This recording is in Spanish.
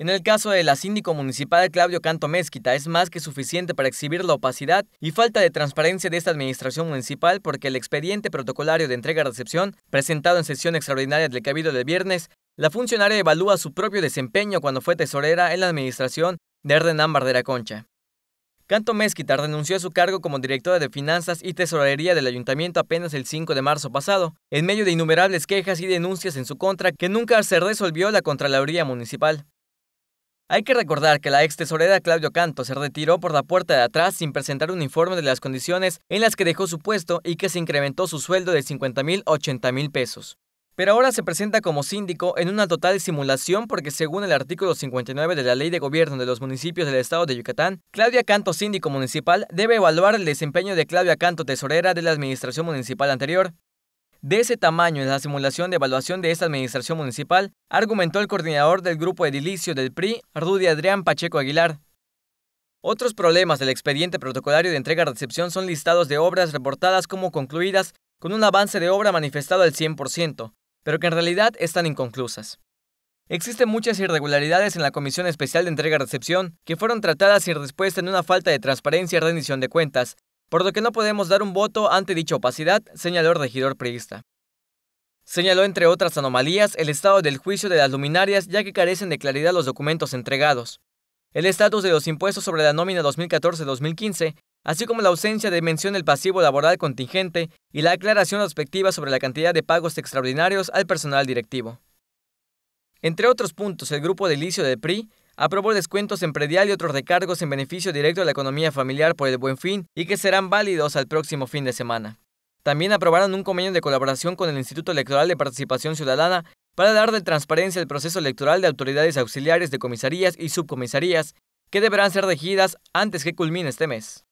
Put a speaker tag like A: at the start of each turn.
A: En el caso de la síndico municipal Claudio Canto Mezquita, es más que suficiente para exhibir la opacidad y falta de transparencia de esta administración municipal porque el expediente protocolario de entrega-recepción, presentado en sesión extraordinaria del Cabildo de viernes, la funcionaria evalúa su propio desempeño cuando fue tesorera en la administración de Erdenán Bardera Concha. Canto Mezquita renunció a su cargo como directora de Finanzas y Tesorería del Ayuntamiento apenas el 5 de marzo pasado, en medio de innumerables quejas y denuncias en su contra que nunca se resolvió la Contraloría Municipal. Hay que recordar que la ex tesorera Claudio Canto se retiró por la puerta de atrás sin presentar un informe de las condiciones en las que dejó su puesto y que se incrementó su sueldo de 50 mil 80 mil pesos. Pero ahora se presenta como síndico en una total simulación porque según el artículo 59 de la Ley de Gobierno de los Municipios del Estado de Yucatán, Claudia Canto, síndico municipal, debe evaluar el desempeño de Claudia Canto, tesorera de la Administración Municipal anterior, de ese tamaño en la simulación de evaluación de esta administración municipal, argumentó el coordinador del grupo edilicio del PRI, Rudy Adrián Pacheco Aguilar. Otros problemas del expediente protocolario de entrega-recepción son listados de obras reportadas como concluidas con un avance de obra manifestado al 100%, pero que en realidad están inconclusas. Existen muchas irregularidades en la Comisión Especial de Entrega-Recepción que fueron tratadas sin respuesta en una falta de transparencia y rendición de cuentas, por lo que no podemos dar un voto ante dicha opacidad, señaló el regidor priista. Señaló entre otras anomalías el estado del juicio de las luminarias ya que carecen de claridad los documentos entregados, el estatus de los impuestos sobre la nómina 2014-2015, así como la ausencia de mención del pasivo laboral contingente y la aclaración respectiva sobre la cantidad de pagos extraordinarios al personal directivo. Entre otros puntos, el grupo de licio de PRI aprobó descuentos en predial y otros recargos en beneficio directo a la economía familiar por el buen fin y que serán válidos al próximo fin de semana. También aprobaron un convenio de colaboración con el Instituto Electoral de Participación Ciudadana para dar de transparencia el proceso electoral de autoridades auxiliares de comisarías y subcomisarías que deberán ser regidas antes que culmine este mes.